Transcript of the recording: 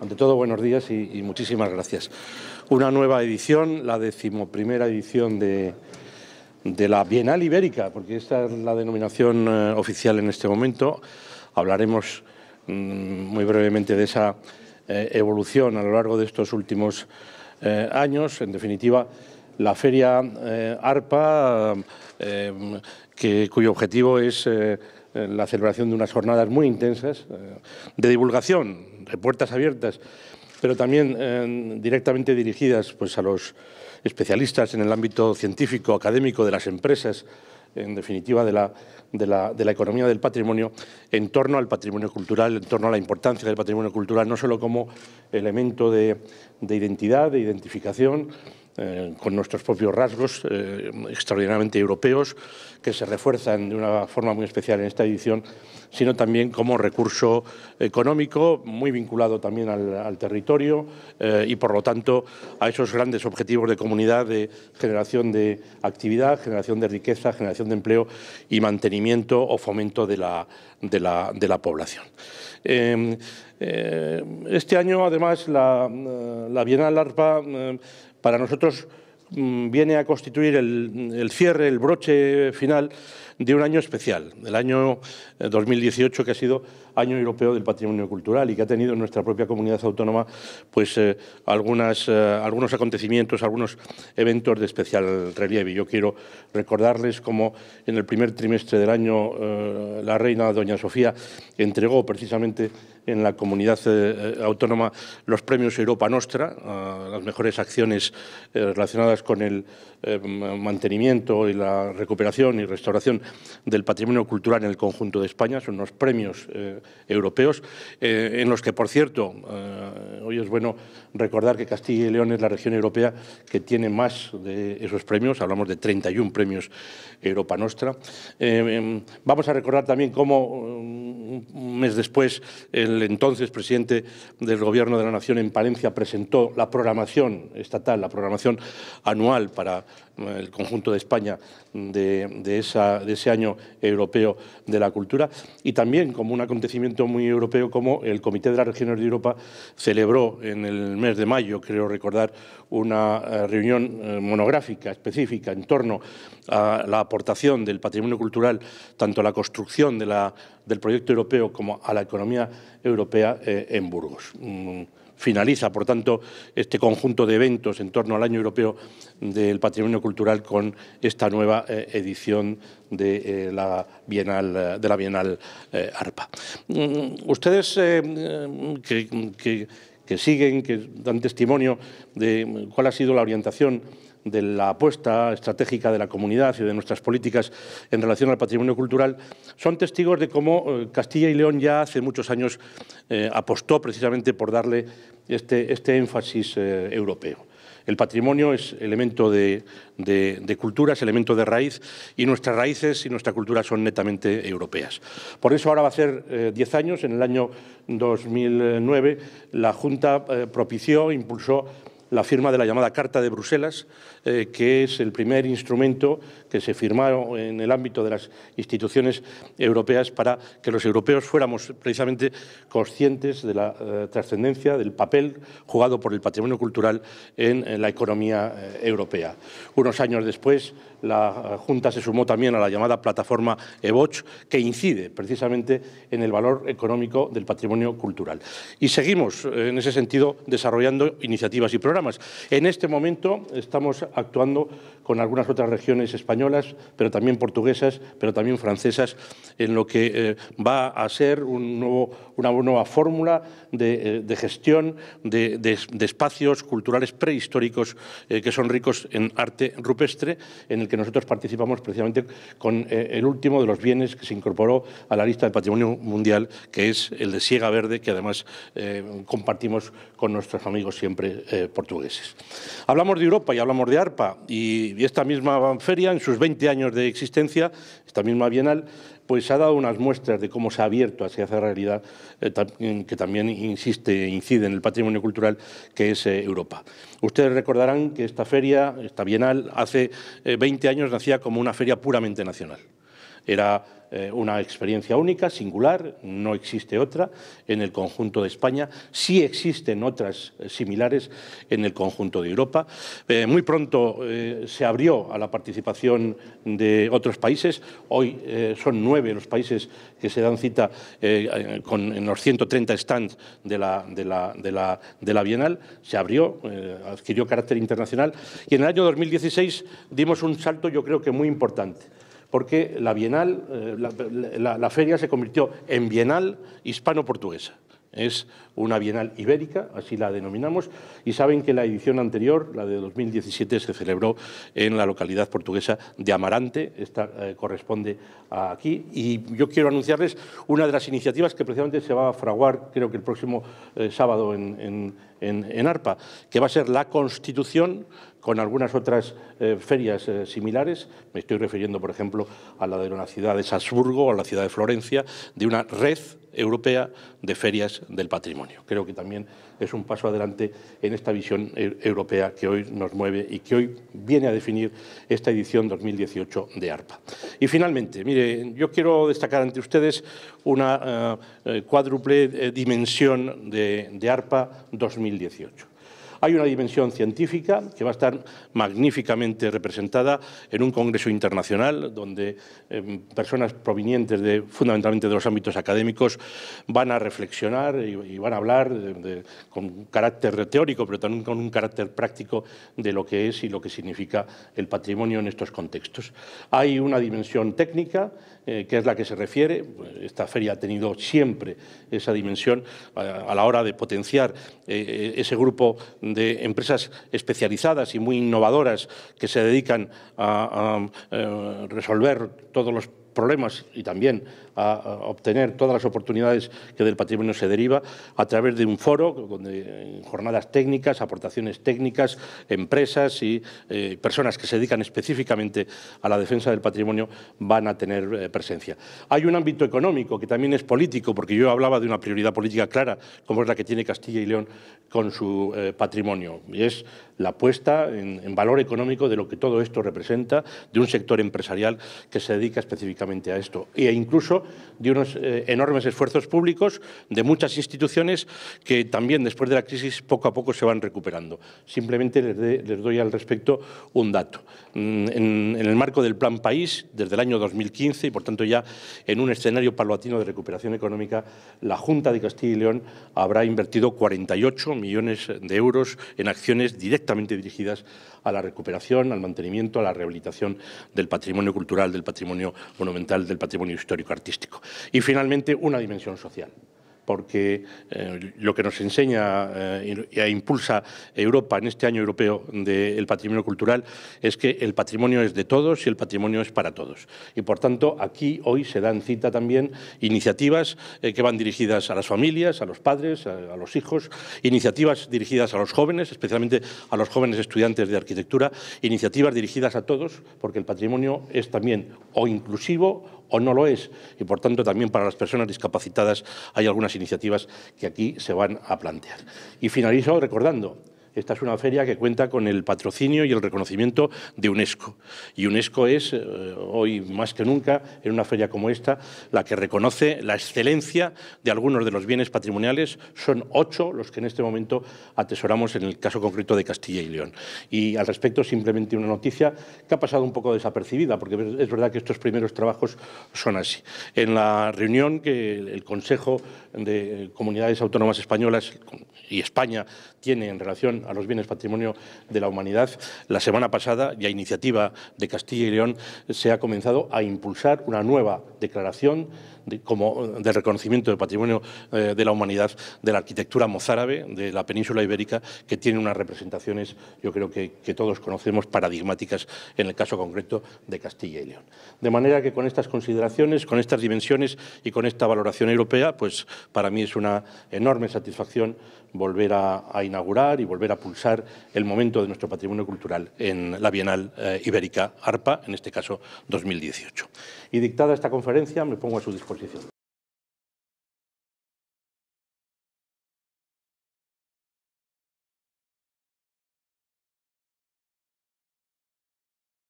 Ante todo, buenos días y, muchísimas gracias. Una nueva edición, la decimoprimera edición de, la Bienal Ibérica, porque esta es la denominación eh, oficial en este momento. Hablaremos mm, muy brevemente de esa eh, evolución a lo largo de estos últimos eh, años. En definitiva, la feria ARPA, que, cuyo objetivo es eh, la celebración de unas jornadas muy intensas eh, de divulgación, de puertas abiertas, pero también eh, directamente dirigidas pues, a los especialistas en el ámbito científico, académico, de las empresas, en definitiva, de la, economía del patrimonio en torno al patrimonio cultural, en torno a la importancia del patrimonio cultural, no solo como elemento de, de identidad, de identificación, eh, con nuestros propios rasgos eh, extraordinariamente europeos, que se refuerzan de una forma muy especial en esta edición, sino también como recurso económico, muy vinculado también al, territorio eh, y, por lo tanto, a esos grandes objetivos de comunidad de generación de actividad, generación de riqueza, generación de empleo y mantenimiento o fomento de la, de la, población. este año, además, la, la Bienal ARPA para nosotros mm, viene a constituir el, cierre, el broche final de un año especial, el año 2018 eh, que ha sido Año Europeo del Patrimonio Cultural y que ha tenido en nuestra propia comunidad autónoma pues, eh, algunas, eh, algunos acontecimientos, algunos eventos de especial relieve. Yo quiero recordarles cómo en el primer trimestre del año eh, la reina Doña Sofía entregó precisamente en la comunidad autónoma los premios Europa Nostra, las mejores acciones relacionadas con el mantenimiento y la recuperación y restauración del patrimonio cultural en el conjunto de España. Son los premios europeos, eh, en los que, por cierto, eh, hoy es bueno recordar que Castilla y León es la región europea que tiene más de esos premios, hablamos de 31 premios Europa Nostra. Eh, em, vamos a recordar también cómo um, un mes después el entonces presidente del Gobierno de la Nación en Palencia presentó la programación estatal, la programación anual para el conjunto de España de, de ese año europeo de la cultura y también como un acontecimiento muy europeo como el Comité de las Regiones de Europa celebró en el mes de mayo, creo recordar, una eh, reunión eh, monográfica específica en torno a la aportación del patrimonio cultural tanto a la construcción de la, del proyecto europeo como a la economía europea eh, en Burgos. Mm, Finaliza, por tanto, este conjunto de eventos en torno al Año Europeo del Patrimonio Cultural con esta nueva eh, edición eh, eh, de, la Bienal, de la Bienal ARPA. Mm, ustedes mm, que, que siguen, que dan testimonio de cuál ha sido la orientación de la apuesta estratégica de la comunidad y de nuestras políticas en relación al patrimonio cultural, son testigos de cómo eh, Castilla y León ya hace muchos años eh, apostó precisamente por darle este, este énfasis eh, europeo. El patrimonio es elemento de, de, cultura, es elemento de raíz y nuestras raíces y nuestra cultura son netamente europeas. Por eso ahora va a ser 10 años, en el año 2009, la Junta propició, impulsó la firma de la llamada Carta de Bruselas, eh, que es el primer instrumento que se firmó en el ámbito de las instituciones europeas para que los europeos fuéramos precisamente conscientes de la eh, trascendencia del papel jugado por el patrimonio cultural en, la economía eh, europea. Unos años después, la Junta se sumó también a la llamada plataforma EVOCH, que incide precisamente en el valor económico del patrimonio cultural. Y seguimos, en ese sentido, desarrollando iniciativas y programas en este momento estamos actuando con algunas otras regiones españolas, pero también portuguesas, pero también francesas, en lo que eh, va a ser una nueva fórmula de, eh, gestión de, espacios culturales prehistóricos eh, que son ricos en arte rupestre, en el que nosotros participamos precisamente con el último de los bienes que se incorporó a la lista del patrimonio mundial, que es el de Siega Verde, que además compartimos con nuestros amigos siempre portugueses. Hablamos de Europa y hablamos de ARPA y esta misma feria, en sus 20 años de existencia, esta misma Bienal, pues ha dado unas muestras de cómo se ha abierto hacia esa realidad eh, que también insiste, incide en el patrimonio cultural que es eh, Europa. Ustedes recordarán que esta feria, esta Bienal, hace 20 eh, años nacía como una feria puramente nacional. Era eh, una experiencia única, singular, no existe otra en el conjunto de España, sí existen otras eh, similares en el conjunto de Europa. Eh, muy pronto se abrió a la participación de otros países, hoy son nueve los países que se dan cita con, en los 130 stands de la, de la, de la Bienal, se abrió, adquirió carácter internacional y en el año 2016 dimos un salto yo creo que muy importante porque la Bienal, eh, la, feria se convirtió en Bienal hispano-portuguesa. Es una Bienal ibérica, así la denominamos, y saben que la edición anterior, la de 2017, se celebró en la localidad portuguesa de Amarante, esta eh, corresponde aquí, y yo quiero anunciarles una de las iniciativas que precisamente se va a fraguar, creo que el próximo eh, sábado en ARPA, que va a ser la constitución con algunas otras eh, ferias eh, similares. Me estoy refiriendo, por ejemplo, a la de la ciudad de Salzburgo o a la ciudad de Florencia, de una red europea de ferias del patrimonio. Creo que también es un paso adelante en esta visión eh, europea que hoy nos mueve y que hoy viene a definir esta edición 2018 de ARPA. Y finalmente, mire, yo quiero destacar ante ustedes una cuádruple dimensión de, de ARPA 2018. Hay una dimensión científica que va a estar magníficamente representada en un congreso internacional donde em, personas provenientes fundamentalmente de los ámbitos académicos van a reflexionar y, van a hablar con carácter teórico, pero también con un carácter práctico de lo que es y lo que significa el patrimonio en estos contextos. Hay una dimensión técnica eh, que es la que se refiere. Esta feria ha tenido siempre esa dimensión a, la hora de potenciar eh, eh, ese grupo de empresas especializadas y muy innovadoras que se dedican a, eh, resolver todos los problemas problemas y también a, obtener todas las oportunidades que del patrimonio se deriva a través de un foro, donde eh, jornadas técnicas, aportaciones técnicas, empresas y eh, personas que se dedican específicamente a la defensa del patrimonio van a tener eh, presencia. Hay un ámbito económico que también es político, porque yo hablaba de una prioridad política clara, como es la que tiene Castilla y León con su patrimonio, y es la puesta en valor económico de lo que todo esto representa, de un sector empresarial que se dedica específicamente a esto, e incluso de unos eh, enormes esfuerzos públicos de muchas instituciones que también después de la crisis poco a poco se van recuperando. Simplemente les, doy al respecto un dato. Mm, en, el marco del Plan País, desde el año 2015, y por tanto ya en un escenario palatino de recuperación económica, la Junta de Castilla y León habrá invertido 48 millones de euros en acciones directamente dirigidas a la recuperación, al mantenimiento, a la rehabilitación del patrimonio cultural, del patrimonio monumental del patrimonio histórico-artístico. Y finalmente, una dimensión social porque eh, lo que nos enseña e impulsa Europa en este año europeo del patrimonio cultural es que el patrimonio es de todos y el patrimonio es para todos. Y por tanto, aquí hoy se dan cita también iniciativas eh, que van dirigidas a las familias, a los padres, a, a, los hijos, iniciativas dirigidas a los jóvenes, especialmente a los jóvenes estudiantes de arquitectura, iniciativas dirigidas a todos, porque el patrimonio es también o inclusivo o no lo es. Y por tanto, también para las personas discapacitadas hay algunas iniciativas que aquí se van a plantear. Y finalizo recordando esta es una feria que cuenta con el patrocinio y el reconocimiento de UNESCO. Y UNESCO es, eh, hoy más que nunca, en una feria como esta, la que reconoce la excelencia de algunos de los bienes patrimoniales. Son ocho los que en este momento atesoramos en el caso concreto de Castilla y León. Y al respecto, simplemente una noticia que ha pasado un poco desapercibida, porque es verdad que estos primeros trabajos son así. En la reunión que el Consejo de Comunidades Autónomas Españolas, y España tiene en relación a los bienes patrimonio de la humanidad, la semana pasada, ya a iniciativa de Castilla y León, se ha comenzado a impulsar una nueva declaración como del reconocimiento del patrimonio eh, de la humanidad de la arquitectura mozárabe de la península ibérica, que tiene unas representaciones, yo creo que, todos conocemos, paradigmáticas en el caso concreto de Castilla y León. De manera que con estas consideraciones, con estas dimensiones y con esta valoración europea, pues para mí es una enorme satisfacción volver a, inaugurar y volver a pulsar el momento de nuestro patrimonio cultural en la Bienal eh, Ibérica ARPA, en este caso 2018. Y dictada esta conferencia, me pongo a su disposición j'ai fait.